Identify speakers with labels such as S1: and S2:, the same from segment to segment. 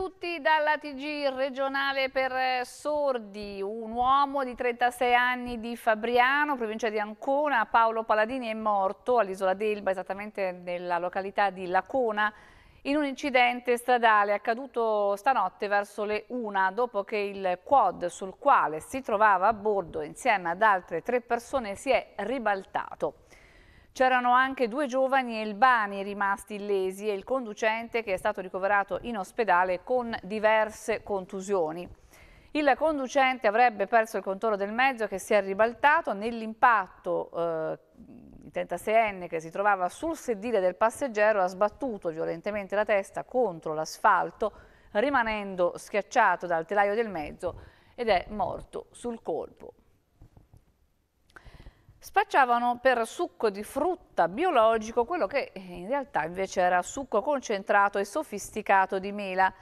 S1: tutti dalla TG regionale per eh, sordi, un uomo di 36 anni di Fabriano, provincia di Ancona, Paolo Paladini è morto all'isola d'Elba, esattamente nella località di Lacona, in un incidente stradale accaduto stanotte verso le 1 dopo che il quad sul quale si trovava a bordo insieme ad altre tre persone si è ribaltato. C'erano anche due giovani elbani rimasti illesi e il conducente che è stato ricoverato in ospedale con diverse contusioni. Il conducente avrebbe perso il contorno del mezzo che si è ribaltato nell'impatto eh, il 36enne che si trovava sul sedile del passeggero ha sbattuto violentemente la testa contro l'asfalto rimanendo schiacciato dal telaio del mezzo ed è morto sul colpo spacciavano per succo di frutta biologico quello che eh, in realtà invece era succo concentrato e sofisticato di mela.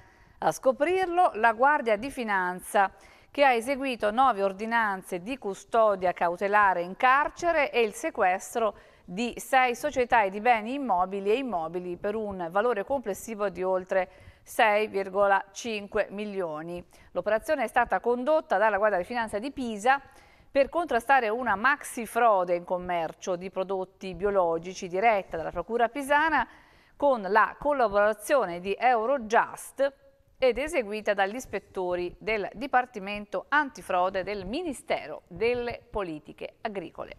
S1: A scoprirlo la Guardia di Finanza che ha eseguito nove ordinanze di custodia cautelare in carcere e il sequestro di sei società e di beni immobili e immobili per un valore complessivo di oltre 6,5 milioni. L'operazione è stata condotta dalla Guardia di Finanza di Pisa per contrastare una maxi frode in commercio di prodotti biologici diretta dalla Procura Pisana con la collaborazione di Eurojust ed eseguita dagli ispettori del Dipartimento Antifrode del Ministero delle Politiche Agricole.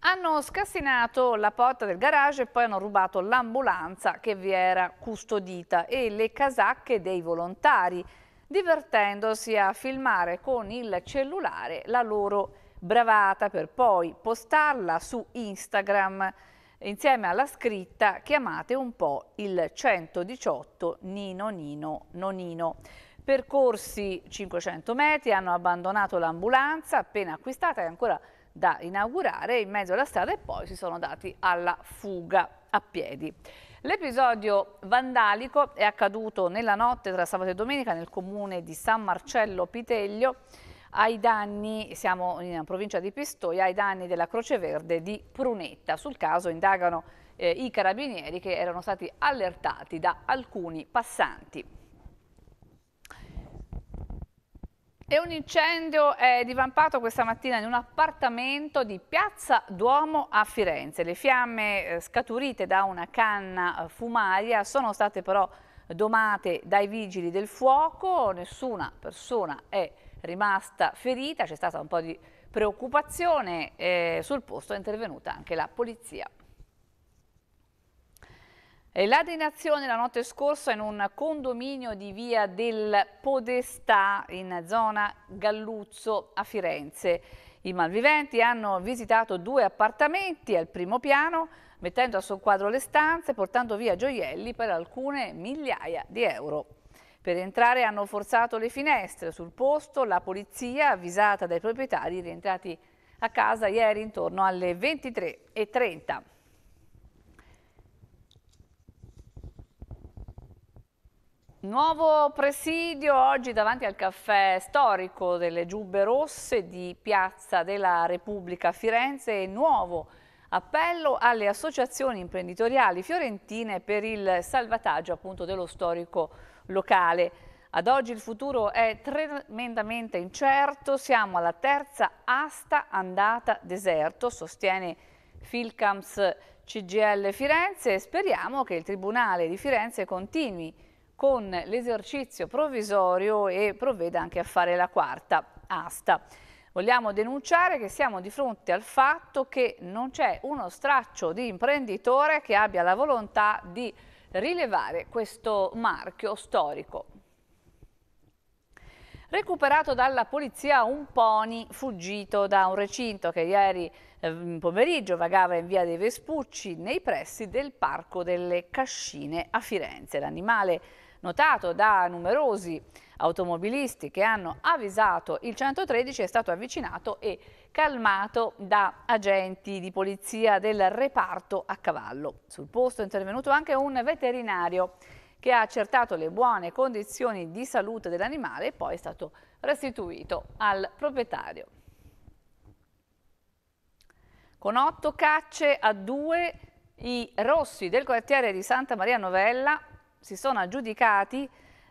S1: Hanno scassinato la porta del garage e poi hanno rubato l'ambulanza che vi era custodita e le casacche dei volontari divertendosi a filmare con il cellulare la loro bravata per poi postarla su Instagram insieme alla scritta chiamate un po' il 118 Nino Nino Nonino. Percorsi 500 metri, hanno abbandonato l'ambulanza appena acquistata e ancora da inaugurare in mezzo alla strada e poi si sono dati alla fuga a piedi. L'episodio vandalico è accaduto nella notte tra sabato e domenica nel comune di San Marcello Piteglio ai danni, siamo in provincia di Pistoia, ai danni della Croce Verde di Prunetta. Sul caso indagano eh, i carabinieri che erano stati allertati da alcuni passanti. E un incendio è divampato questa mattina in un appartamento di Piazza Duomo a Firenze. Le fiamme eh, scaturite da una canna eh, fumaria sono state però domate dai vigili del fuoco, nessuna persona è rimasta ferita, c'è stata un po' di preoccupazione, eh, sul posto è intervenuta anche la polizia. La denazione la notte scorsa in un condominio di via del Podestà in zona Galluzzo a Firenze. I malviventi hanno visitato due appartamenti al primo piano mettendo a soqquadro le stanze portando via gioielli per alcune migliaia di euro. Per entrare hanno forzato le finestre. Sul posto la polizia, avvisata dai proprietari, rientrati a casa ieri intorno alle 23.30. Nuovo presidio oggi davanti al caffè storico delle Giubbe Rosse di Piazza della Repubblica Firenze e nuovo appello alle associazioni imprenditoriali fiorentine per il salvataggio appunto dello storico locale. Ad oggi il futuro è tremendamente incerto, siamo alla terza asta andata deserto, sostiene Filcams CGL Firenze e speriamo che il Tribunale di Firenze continui con l'esercizio provvisorio e provveda anche a fare la quarta asta. Vogliamo denunciare che siamo di fronte al fatto che non c'è uno straccio di imprenditore che abbia la volontà di rilevare questo marchio storico. Recuperato dalla polizia un pony fuggito da un recinto che ieri ehm, pomeriggio vagava in via dei Vespucci nei pressi del Parco delle Cascine a Firenze. L'animale notato da numerosi automobilisti che hanno avvisato il 113 è stato avvicinato e calmato da agenti di polizia del reparto a cavallo. Sul posto è intervenuto anche un veterinario che ha accertato le buone condizioni di salute dell'animale e poi è stato restituito al proprietario. Con otto cacce a due, i rossi del quartiere di Santa Maria Novella si sono aggiudicati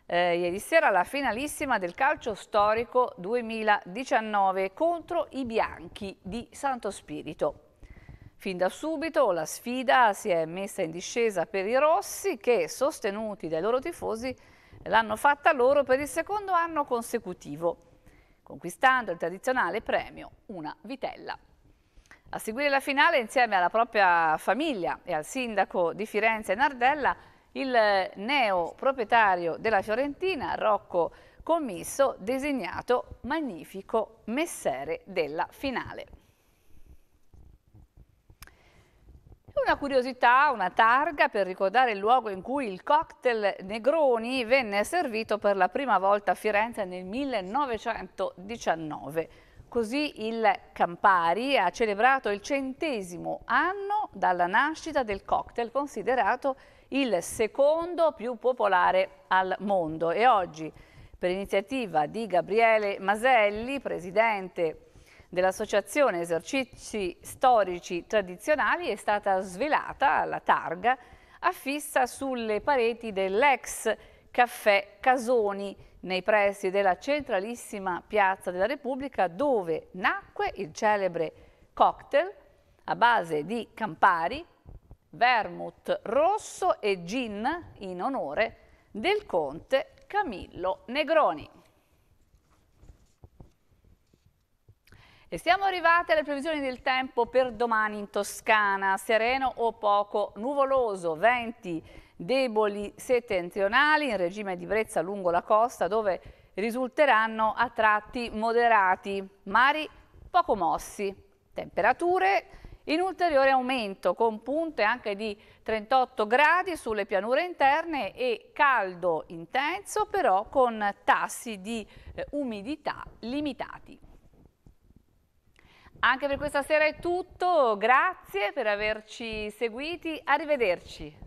S1: eh, ieri sera la finalissima del calcio storico 2019 contro i bianchi di Santo Spirito. Fin da subito la sfida si è messa in discesa per i rossi che, sostenuti dai loro tifosi, l'hanno fatta loro per il secondo anno consecutivo, conquistando il tradizionale premio Una Vitella. A seguire la finale, insieme alla propria famiglia e al sindaco di Firenze Nardella, il eh, neo proprietario della Fiorentina, Rocco Commisso, designato magnifico messere della finale. Una curiosità, una targa per ricordare il luogo in cui il cocktail Negroni venne servito per la prima volta a Firenze nel 1919. Così il Campari ha celebrato il centesimo anno dalla nascita del cocktail considerato il secondo più popolare al mondo e oggi per iniziativa di Gabriele Maselli, presidente dell'Associazione Esercizi Storici Tradizionali, è stata svelata la targa affissa sulle pareti dell'ex caffè Casoni nei pressi della centralissima Piazza della Repubblica dove nacque il celebre cocktail a base di Campari, vermouth rosso e gin in onore del conte Camillo Negroni. E siamo arrivati alle previsioni del tempo per domani in Toscana, sereno o poco nuvoloso, venti deboli settentrionali in regime di brezza lungo la costa dove risulteranno a tratti moderati, mari poco mossi, temperature in ulteriore aumento con punte anche di 38 gradi sulle pianure interne e caldo intenso però con tassi di eh, umidità limitati. Anche per questa sera è tutto, grazie per averci seguiti, arrivederci.